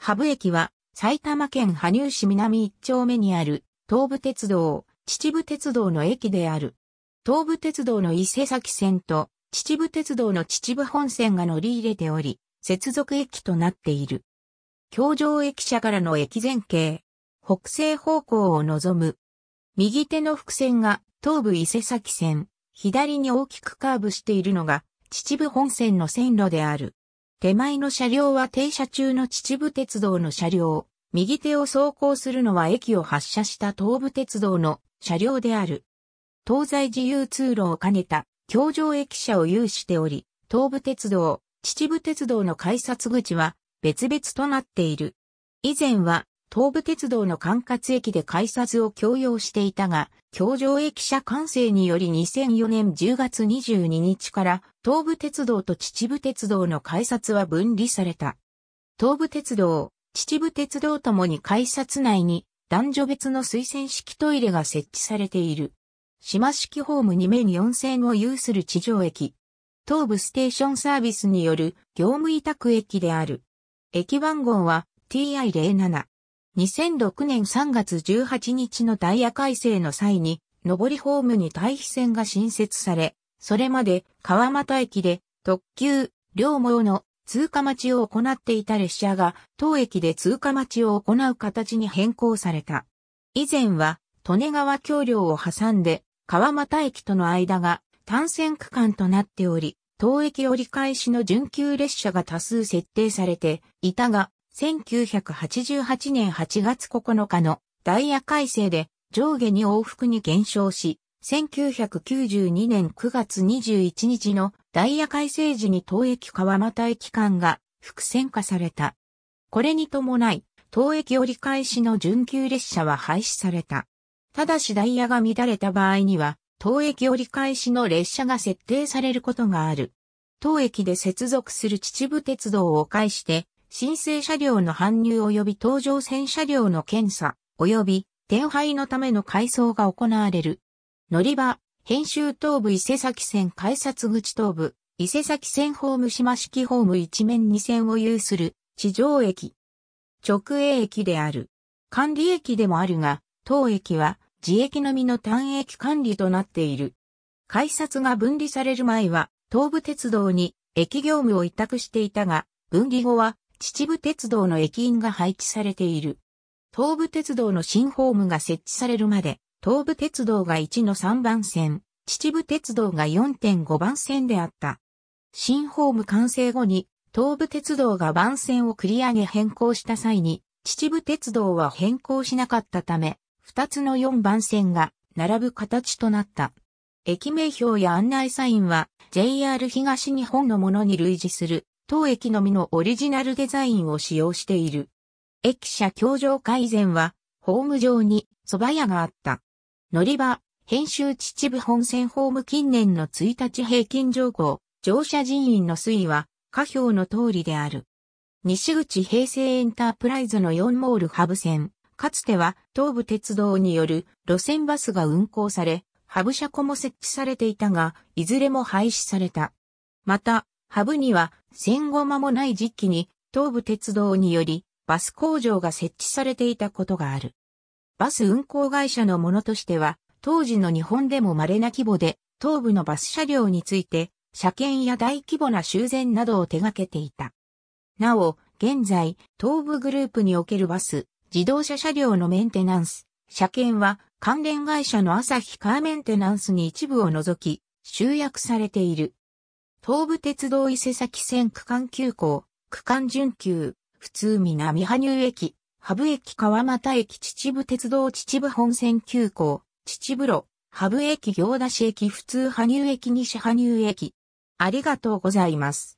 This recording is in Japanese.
ハブ駅は埼玉県羽生市南一丁目にある東武鉄道、秩父鉄道の駅である。東武鉄道の伊勢崎線と秩父鉄道の秩父本線が乗り入れており、接続駅となっている。京上駅舎からの駅前景、北西方向を望む。右手の伏線が東武伊勢崎線、左に大きくカーブしているのが秩父本線の線路である。手前の車両は停車中の秩父鉄道の車両。右手を走行するのは駅を発車した東武鉄道の車両である。東西自由通路を兼ねた京上駅舎を有しており、東武鉄道、秩父鉄道の改札口は別々となっている。以前は東武鉄道の管轄駅で改札を共用していたが、京城駅舎完成により2004年10月22日から東武鉄道と秩父鉄道の改札は分離された。東武鉄道、秩父鉄道ともに改札内に男女別の推薦式トイレが設置されている。島式ホーム2面4線を有する地上駅。東武ステーションサービスによる業務委託駅である。駅番号は TI07。2006年3月18日のダイヤ改正の際に、上りホームに対比線が新設され、それまで川又駅で特急、両毛の通過待ちを行っていた列車が当駅で通過待ちを行う形に変更された。以前は利根川橋梁を挟んで川又駅との間が単線区間となっており、当駅折り返しの準急列車が多数設定されていたが、1988年8月9日のダイヤ改正で上下に往復に減少し、1992年9月21日のダイヤ改正時に当駅川又駅間が複線化された。これに伴い、当駅折り返しの準急列車は廃止された。ただしダイヤが乱れた場合には、当駅折り返しの列車が設定されることがある。当駅で接続する秩父鉄道を介して、申請車両の搬入及び搭乗船車両の検査、及び転廃のための改装が行われる。乗り場、編集東部伊勢崎線改札口東部、伊勢崎線ホーム島式ホーム一面二線を有する地上駅。直営駅である。管理駅でもあるが、当駅は自駅のみの単駅管理となっている。改札が分離される前は、東武鉄道に駅業務を委託していたが、分離後は秩父鉄道の駅員が配置されている。東武鉄道の新ホームが設置されるまで、東武鉄道が1の3番線、秩父鉄道が4.5番線であった。新ホーム完成後に、東武鉄道が番線を繰り上げ変更した際に、秩父鉄道は変更しなかったため、2つの4番線が並ぶ形となった。駅名表や案内サインは JR 東日本のものに類似する当駅のみのオリジナルデザインを使用している。駅舎橋上改善は、ホーム上に蕎麦屋があった。乗り場、編集秩父本線ホーム近年の1日平均乗降、乗車人員の推移は、下表の通りである。西口平成エンタープライズの4モールハブ線、かつては東武鉄道による路線バスが運行され、ハブ車庫も設置されていたが、いずれも廃止された。また、ハブには戦後間もない時期に東武鉄道によりバス工場が設置されていたことがある。バス運行会社のものとしては当時の日本でも稀な規模で東武のバス車両について車検や大規模な修繕などを手掛けていた。なお、現在、東武グループにおけるバス、自動車車両のメンテナンス、車検は関連会社の朝日カーメンテナンスに一部を除き集約されている。東武鉄道伊勢崎線区間急行、区間準急、普通南羽生駅、羽生駅川又駅秩父鉄道秩父本線急行、秩父路、羽生駅行田市駅普通羽生駅西羽生駅。ありがとうございます。